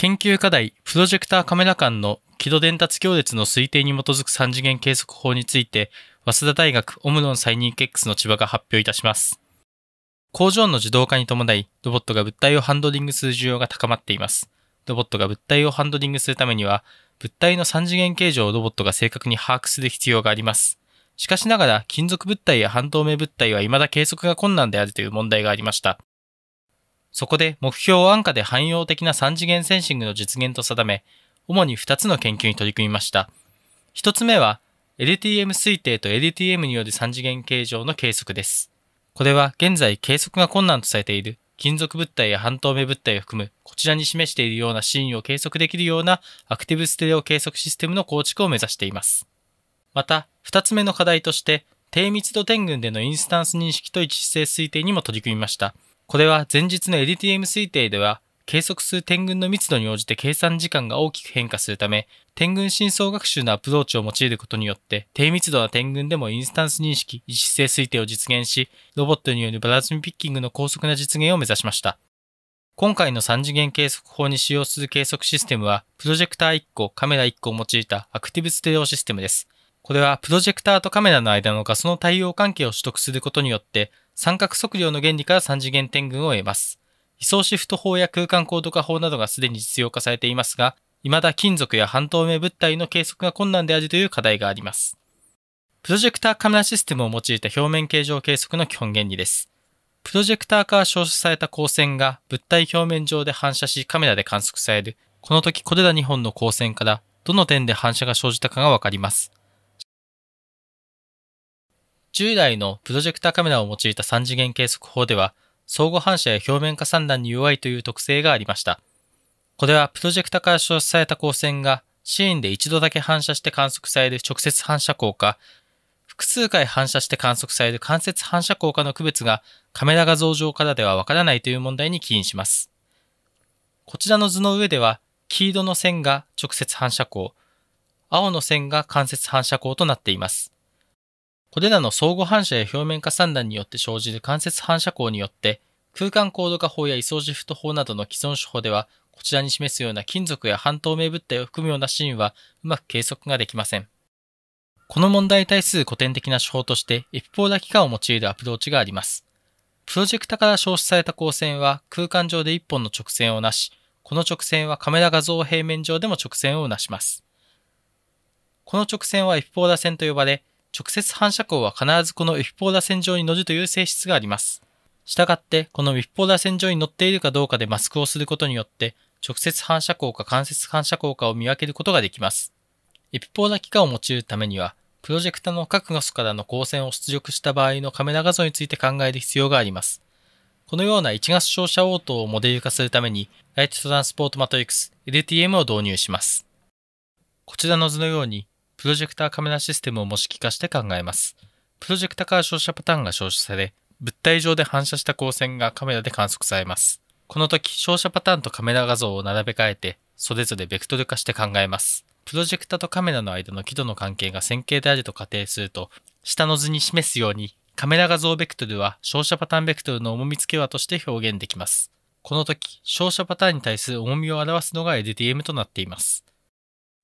研究課題、プロジェクターカメラ間の軌道伝達強烈の推定に基づく3次元計測法について、早稲田大学オムロンサイニーケックスの千葉が発表いたします。工場の自動化に伴い、ロボットが物体をハンドリングする需要が高まっています。ロボットが物体をハンドリングするためには、物体の3次元形状をロボットが正確に把握する必要があります。しかしながら、金属物体や半透明物体は未だ計測が困難であるという問題がありました。そこで目標を安価で汎用的な3次元センシングの実現と定め、主に2つの研究に取り組みました。1つ目は、LTM 推定と LTM による3次元形状の計測です。これは現在計測が困難とされている金属物体や半透明物体を含むこちらに示しているようなシーンを計測できるようなアクティブステレオ計測システムの構築を目指しています。また、2つ目の課題として低密度点群でのインスタンス認識と一致性推定にも取り組みました。これは前日の LTM 推定では、計測する点群の密度に応じて計算時間が大きく変化するため、点群深層学習のアプローチを用いることによって、低密度な点群でもインスタンス認識、一致性推定を実現し、ロボットによるバラズミピッキングの高速な実現を目指しました。今回の3次元計測法に使用する計測システムは、プロジェクター1個、カメラ1個を用いたアクティブステレオシステムです。これはプロジェクターとカメラの間の画素の対応関係を取得することによって、三角測量の原理から三次元点群を得ます。位相シフト法や空間高度化法などがすでに実用化されていますが、未だ金属や半透明物体の計測が困難であるという課題があります。プロジェクターカメラシステムを用いた表面形状計測の基本原理です。プロジェクターから照射された光線が物体表面上で反射しカメラで観測される、この時これら2本の光線からどの点で反射が生じたかがわかります。従来のプロジェクタカメラを用いた3次元計測法では、相互反射や表面加算弾に弱いという特性がありました。これはプロジェクタから照射された光線がシーンで一度だけ反射して観測される直接反射光か、複数回反射して観測される間接反射光かの区別がカメラ画像上からではわからないという問題に起因します。こちらの図の上では、黄色の線が直接反射光、青の線が間接反射光となっています。これらの相互反射や表面化散乱によって生じる間接反射光によって、空間高度化法や位相ジフト法などの既存手法では、こちらに示すような金属や半透明物体を含むようなシーンはうまく計測ができません。この問題に対する古典的な手法として、一方打機化を用いるアプローチがあります。プロジェクタから消失された光線は空間上で1本の直線をなし、この直線はカメラ画像平面上でも直線をなします。この直線は一方打線と呼ばれ、直接反射光は必ずこのィフポーラ線上に乗るという性質があります。したがって、このウィフポーラ線上に乗っているかどうかでマスクをすることによって、直接反射光か間接反射光かを見分けることができます。エピポーラ機関を用いるためには、プロジェクタの各画素からの光線を出力した場合のカメラ画像について考える必要があります。このような1月照射応答をモデル化するために、ライトトランスポートマトリックス LTM を導入します。こちらの図のように、プロジェクターカメラシステムを模式化して考えます。プロジェクターから照射パターンが照射され、物体上で反射した光線がカメラで観測されます。この時、照射パターンとカメラ画像を並べ替えて、それぞれベクトル化して考えます。プロジェクターとカメラの間の輝度の関係が線形であると仮定すると、下の図に示すように、カメラ画像ベクトルは照射パターンベクトルの重み付け和として表現できます。この時、照射パターンに対する重みを表すのが LDM となっています。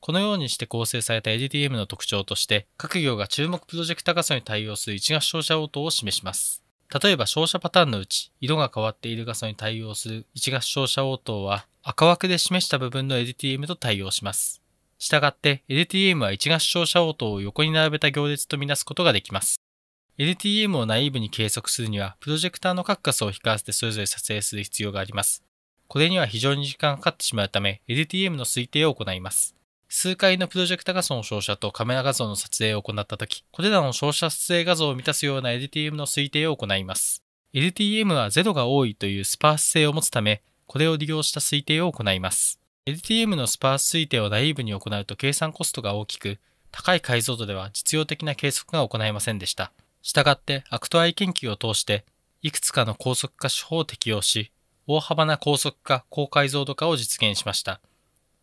このようにして構成された LDM の特徴として、各行が注目プロジェクト画素に対応する一画照射応答を示します。例えば照射パターンのうち、色が変わっている画素に対応する一画照射応答は、赤枠で示した部分の LTM と対応します。したがって、LTM は一画照射応答を横に並べた行列とみなすことができます。LTM をナイーブに計測するには、プロジェクターの各画素を光らせてそれぞれ撮影する必要があります。これには非常に時間がかかってしまうため、LTM の推定を行います。数回のプロジェクタ画像の照射とカメラ画像の撮影を行ったとき、これらの照射撮影画像を満たすような LTM の推定を行います。LTM は0が多いというスパース性を持つため、これを利用した推定を行います。LTM のスパース推定をナイーブに行うと計算コストが大きく、高い解像度では実用的な計測が行えませんでした。したがって、アクトアイ研究を通して、いくつかの高速化手法を適用し、大幅な高速化、高解像度化を実現しました。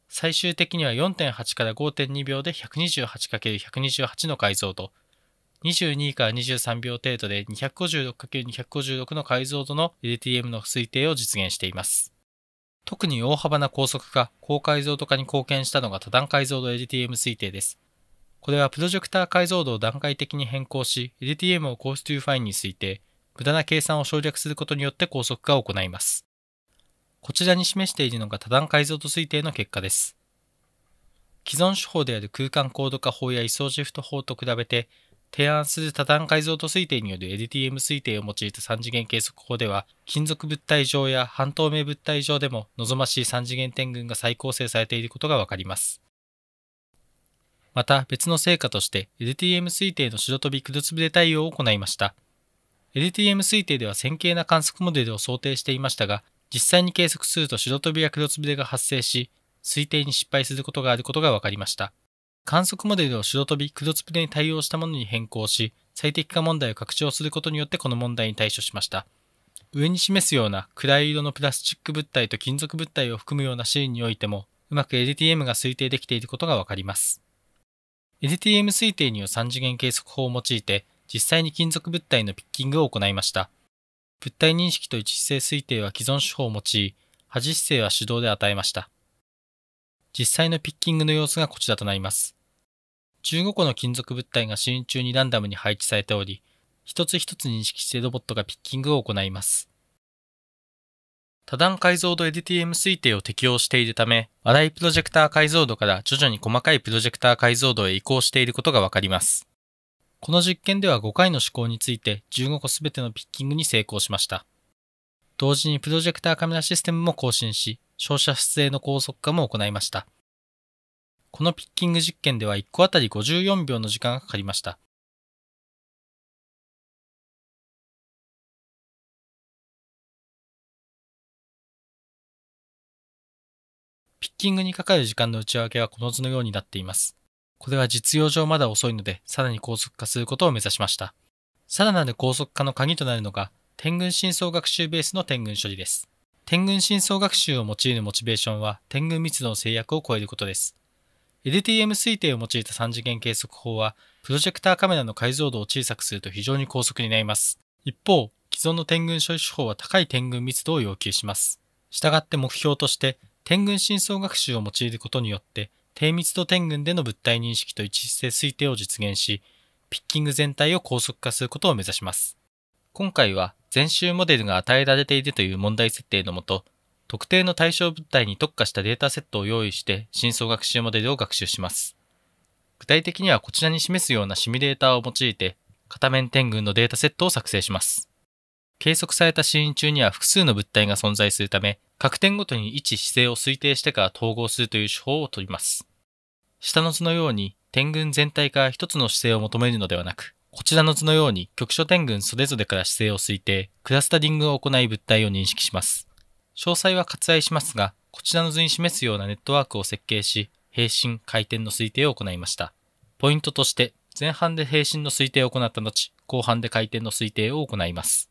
最終的には4.8から5.2秒で 128×128 の解像度、22から23秒程度で 256×256 の解像度の LTM の推定を実現しています。特に大幅な高速化、高解像度化に貢献したのが多段解像度 LTM 推定です。これはプロジェクター解像度を段階的に変更し、LTM をコーストゥーファインに推定、無駄な計算を省略することによって高速化を行います。こちらに示しているのが多段解像度推定の結果です。既存手法である空間高度化法や位相シフト法と比べて、提案する多段解像度推定による LTM 推定を用いた3次元計測法では、金属物体上や半透明物体上でも望ましい3次元点群が再構成されていることがわかります。また別の成果として LTM 推定の白飛び黒粒で対応を行いました。LTM 推定では線形な観測モデルを想定していましたが、実際に計測すると白飛びや黒粒でが発生し、推定に失敗することがあることが分かりました。観測モデルを白飛び、黒粒でに対応したものに変更し、最適化問題を拡張することによってこの問題に対処しました。上に示すような暗い色のプラスチック物体と金属物体を含むようなシーンにおいても、うまく LTM が推定できていることがわかります。LTM 推定による3次元計測法を用いて、実際に金属物体のピッキングを行いました。物体認識と一姿勢推定は既存手法を用い、端姿勢は手動で与えました。実際のピッキングの様子がこちらとなります。15個の金属物体が試運中にランダムに配置されており、一つ一つ認識してロボットがピッキングを行います。多段解像度 LTM 推定を適用しているため、荒いプロジェクター解像度から徐々に細かいプロジェクター解像度へ移行していることがわかります。この実験では5回の試行について15個すべてのピッキングに成功しました。同時にプロジェクターカメラシステムも更新し、照射出影の高速化も行いました。このピッキング実験では1個あたり54秒の時間がかかりました。ピッキングにかかる時間の内訳はこの図のようになっています。これは実用上まだ遅いので、さらに高速化することを目指しました。さらなる高速化の鍵となるのが、天群深層学習ベースの天群処理です。天群深層学習を用いるモチベーションは、天群密度の制約を超えることです。LTM 推定を用いた3次元計測法は、プロジェクターカメラの解像度を小さくすると非常に高速になります。一方、既存の天群処理手法は高い天群密度を要求します。したがって目標として、天群深層学習を用いることによって、低密度点群での物体認識と一致性推定を実現し、ピッキング全体を高速化することを目指します。今回は全集モデルが与えられているという問題設定のもと、特定の対象物体に特化したデータセットを用意して深層学習モデルを学習します。具体的にはこちらに示すようなシミュレーターを用いて、片面点群のデータセットを作成します。計測されたシーン中には複数の物体が存在するため、各点ごとに位置姿勢を推定してから統合するという手法をとります。下の図のように点群全体から一つの姿勢を求めるのではなく、こちらの図のように局所点群それぞれから姿勢を推定、クラスタリングを行い物体を認識します。詳細は割愛しますが、こちらの図に示すようなネットワークを設計し、平身、回転の推定を行いました。ポイントとして、前半で平身の推定を行った後、後半で回転の推定を行います。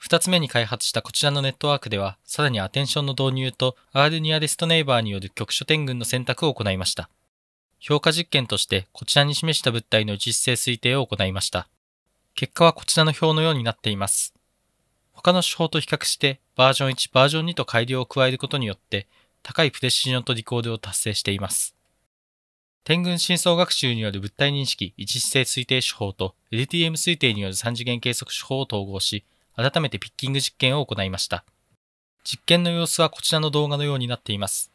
二つ目に開発したこちらのネットワークでは、さらにアテンションの導入と R ニアレストネイバーによる局所点群の選択を行いました。評価実験として、こちらに示した物体の姿性推定を行いました。結果はこちらの表のようになっています。他の手法と比較して、バージョン1、バージョン2と改良を加えることによって、高いプレシジョンとリコールを達成しています。天群深層学習による物体認識、一姿性推定手法と LTM 推定による三次元計測手法を統合し、改めてピッキング実験を行いました。実験の様子はこちらの動画のようになっています。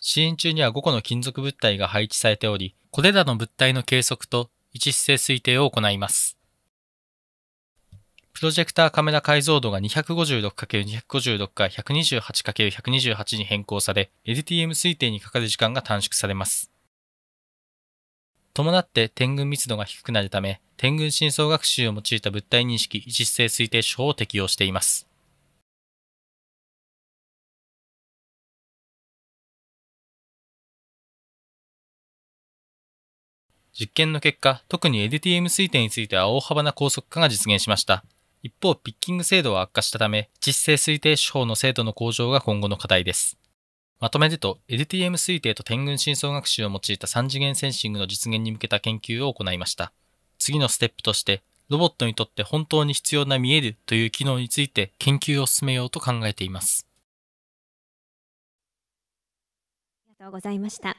支援中には5個の金属物体が配置されており、これらの物体の計測と位置姿勢推定を行います。プロジェクターカメラ解像度が 256×256×128×128 に変更され、LTM 推定にかかる時間が短縮されます。伴って点群密度が低くなるため、点群深層学習を用いた物体認識実性推定手法を適用しています。実験の結果、特に LTM 推定については大幅な高速化が実現しました。一方、ピッキング精度は悪化したため、実性推定手法の精度の向上が今後の課題です。まとめると、LTM 推定と天群深層学習を用いた3次元センシングの実現に向けた研究を行いました。次のステップとして、ロボットにとって本当に必要な見えるという機能について研究を進めようと考えています。ありがとうございました。